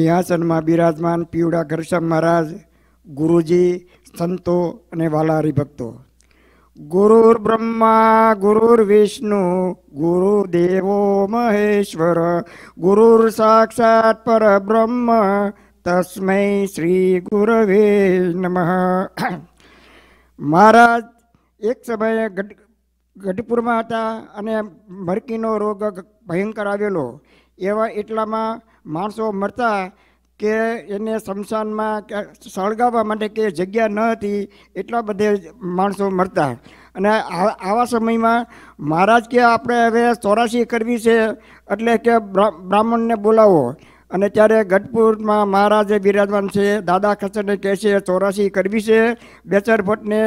સિંહાસનમાં બિરાજમાન પીવડા ઘરશ્યામ મહારાજ ગુરુજી સંતો અને વાલા ભક્તો ગુરુર બ્રહ્મા ગુરુર વિષ્ણુ ગુરુ દેવો મહેશ્વર ગુરુર સાક્ષાત બ્રહ્મ તસ્મૈ શ્રી ગુરવે નમઃ મહારાજ એક સમયે ગઢ ગઢપુરમાં હતા અને મરકીનો રોગ ભયંકર આવેલો એવા એટલામાં માણસો મરતા કે એને સ્મશાનમાં સળગાવવા માટે કે જગ્યા ન હતી એટલા બધે માણસો મરતા અને આવા સમયમાં મહારાજ કે આપણે હવે ચોરાસી કરવી છે એટલે કે બ્રાહ્મણને બોલાવો અને ત્યારે ગઢપુરમાં મહારાજે બિરાજમાન છે દાદા ખસરને કહે છે ચોરાસી કરવી છે બે બેચર ભટ્ટને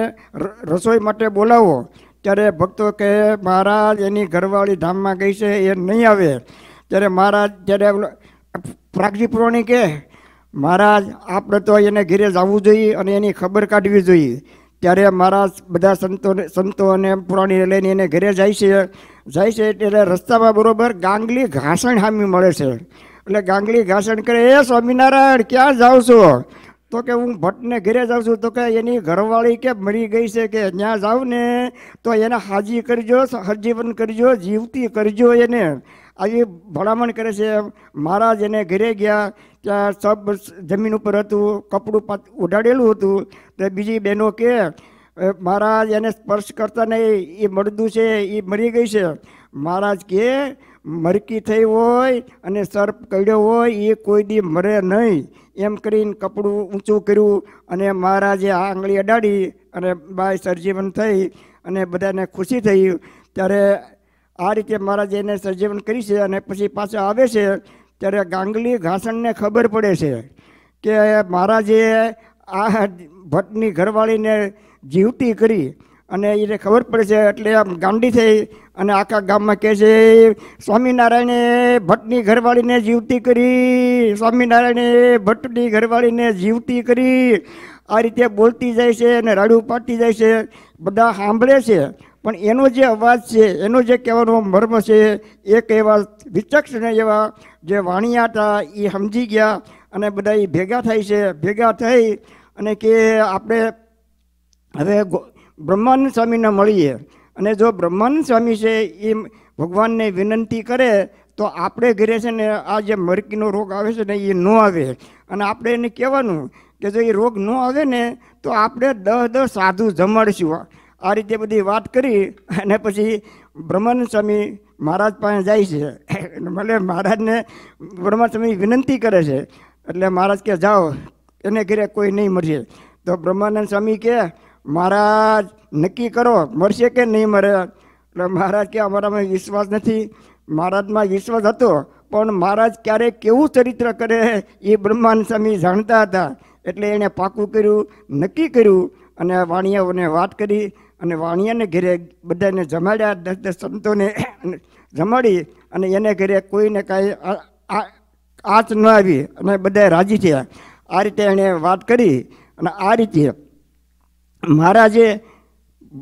રસોઈ માટે બોલાવો ત્યારે ભક્તો કહે મહારાજ એની ઘરવાળી ધામમાં ગઈ છે એ નહીં આવે ત્યારે મહારાજ જ્યારે પ્રાગજી પુરાણી કહે મહારાજ આપણે તો એને ઘેરે જવું જોઈએ અને એની ખબર કાઢવી જોઈએ ત્યારે મહારાજ બધા સંતો સંતો અને પુરાણી લઈને એને ઘેરે જાય છે જાય છે એટલે રસ્તામાં બરોબર ગાંગલી ઘાસણ હામી મળે છે એટલે ગાંગલી ઘાસણ કરે એ સ્વામિનારાયણ ક્યાં જાઓ છો તો કે હું ભટ્ટને ઘરે જાઉં છું તો કે એની ઘરવાળી કે મરી ગઈ છે કે ત્યાં જાઉં ને તો એને હાજી કરજો સહજીવન કરજો જીવતી કરજો એને આવી ભલામણ કરે છે મહારાજ એને ઘરે ગયા ત્યાં સબ જમીન ઉપર હતું કપડું ઉડાડેલું હતું તો બીજી બહેનો કે મહારાજ એને સ્પર્શ કરતા નહીં એ મળદું છે એ મરી ગઈ છે મહારાજ કે મરકી થઈ હોય અને સર્પ કર્યો હોય એ કોઈ દી મરે નહીં એમ કરીને કપડું ઊંચું કર્યું અને મહારાજે આ આંગળી અડાડી અને બાય સર્જીવન થઈ અને બધાને ખુશી થઈ ત્યારે આ રીતે મહારાજે એને સર્જીવન કરી છે અને પછી પાછા આવે છે ત્યારે ગાંગલી ઘાસણને ખબર પડે છે કે મહારાજે આ ભટ્ટની ઘરવાળીને જીવતી કરી અને એને ખબર પડે છે એટલે આમ ગાંડી થઈ અને આખા ગામમાં કહે છે સ્વામિનારાયણે ભટ્ટની ઘરવાળીને જીવતી કરી સ્વામિનારાયણે ભટ્ટની ઘરવાળીને જીવતી કરી આ રીતે બોલતી જાય છે અને રાડુ પાડતી જાય છે બધા સાંભળે છે પણ એનો જે અવાજ છે એનો જે કહેવાનો મર્મ છે એક એવા વિચક્ષણ એવા જે વાણિયા હતા એ સમજી ગયા અને બધા એ ભેગા થાય છે ભેગા થઈ અને કે આપણે હવે બ્રહ્માનંદ સ્વામીને મળીએ અને જો બ્રહ્માનંદ સ્વામી છે એ ભગવાનને વિનંતી કરે તો આપણે ઘરે છે ને આ જે મરકીનો રોગ આવે છે ને એ ન આવે અને આપણે એને કહેવાનું કે જો એ રોગ ન આવે ને તો આપણે દસ દસ સાધુ જમાડશું આ રીતે બધી વાત કરી અને પછી બ્રહ્માનંદ સ્વામી મહારાજ પાસે જાય છે એટલે મહારાજને બ્રહ્મા સ્વામી વિનંતી કરે છે એટલે મહારાજ કે જાઓ એને ઘરે કોઈ નહીં મળશે તો બ્રહ્માનંદ સ્વામી કહે મહારાજ નક્કી કરો મરશે કે નહીં મરે એટલે મહારાજ કે અમારામાં વિશ્વાસ નથી મહારાજમાં વિશ્વાસ હતો પણ મહારાજ ક્યારે કેવું ચરિત્ર કરે એ બ્રહ્માંડ સ્વામી જાણતા હતા એટલે એણે પાકું કર્યું નક્કી કર્યું અને વાણિયાઓને વાત કરી અને વાણિયાને ઘરે બધાને જમાડ્યા દસ દસ સંતોને જમાડી અને એને ઘરે કોઈને કાંઈ આચ ન આવી અને બધા રાજી થયા આ રીતે એણે વાત કરી અને આ રીતે મહારાજે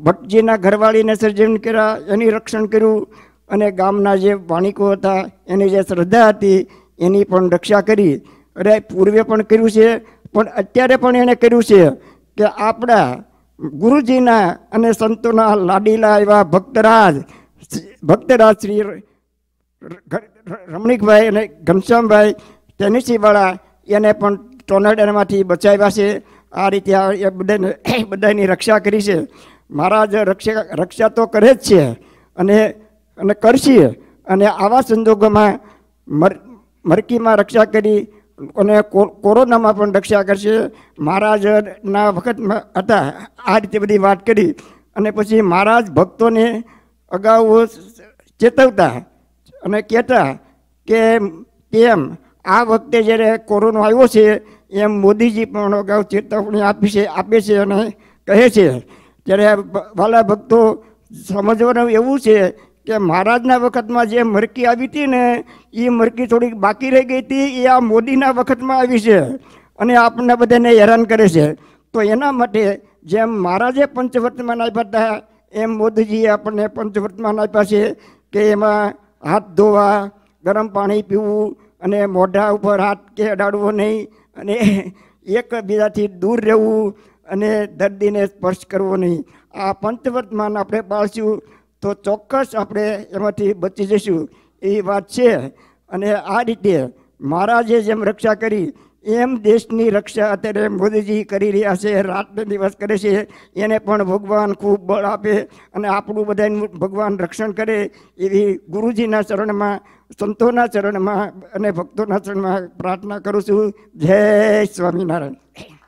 ભટ્ટજીના ઘરવાળીને સર્જન કર્યા એની રક્ષણ કર્યું અને ગામના જે વાણિકો હતા એની જે શ્રદ્ધા હતી એની પણ રક્ષા કરી અરે પૂર્વે પણ કર્યું છે પણ અત્યારે પણ એણે કર્યું છે કે આપણા ગુરુજીના અને સંતોના લાડીલા એવા ભક્તરાજ ભક્તરાજ શ્રી રમણીકભાઈ અને ઘનશ્યામભાઈ તેની એને પણ ટોર્નેડોમાંથી બચાવ્યા છે આ રીતે આ એ બધાને બધાની રક્ષા કરી છે મહારાજ રક્ષા રક્ષા તો કરે જ છે અને અને કરશે અને આવા સંજોગોમાં મરકીમાં રક્ષા કરી અને કોરોનામાં પણ રક્ષા કરશે મહારાજના વખતમાં હતા આ રીતે બધી વાત કરી અને પછી મહારાજ ભક્તોને અગાઉ ચેતવતા અને કહેતા કે કેમ આ વખતે જ્યારે કોરોનો આવ્યો છે એમ મોદીજી પણ અગાઉ ચેતવણી આપી છે આપે છે અને કહે છે ત્યારે વાલા ભક્તો સમજવાનું એવું છે કે મહારાજના વખતમાં જે મરકી આવી હતી ને એ મરકી થોડીક બાકી રહી ગઈ હતી એ આ મોદીના વખતમાં આવી છે અને આપણને બધાને હેરાન કરે છે તો એના માટે જેમ મહારાજે પંચવર્તમાન આપ્યા હતા એમ મોદીજીએ આપણને પંચવર્તમાન આપ્યા છે કે એમાં હાથ ધોવા ગરમ પાણી પીવું અને મોઢા ઉપર હાથ કે અડાડવો નહીં અને એકબીજાથી દૂર રહેવું અને દર્દીને સ્પર્શ કરવો નહીં આ પંચવર્તમાન આપણે પાળશું તો ચોક્કસ આપણે એમાંથી બચી જઈશું એ વાત છે અને આ રીતે મહારાજે જેમ રક્ષા કરી એમ દેશની રક્ષા અત્યારે મોદીજી કરી રહ્યા છે રાતને દિવસ કરે છે એને પણ ભગવાન ખૂબ બળ આપે અને આપણું બધાને ભગવાન રક્ષણ કરે એવી ગુરુજીના ચરણમાં સંતોના ચરણમાં અને ભક્તોના ચરણમાં પ્રાર્થના કરું છું જય સ્વામિનારાયણ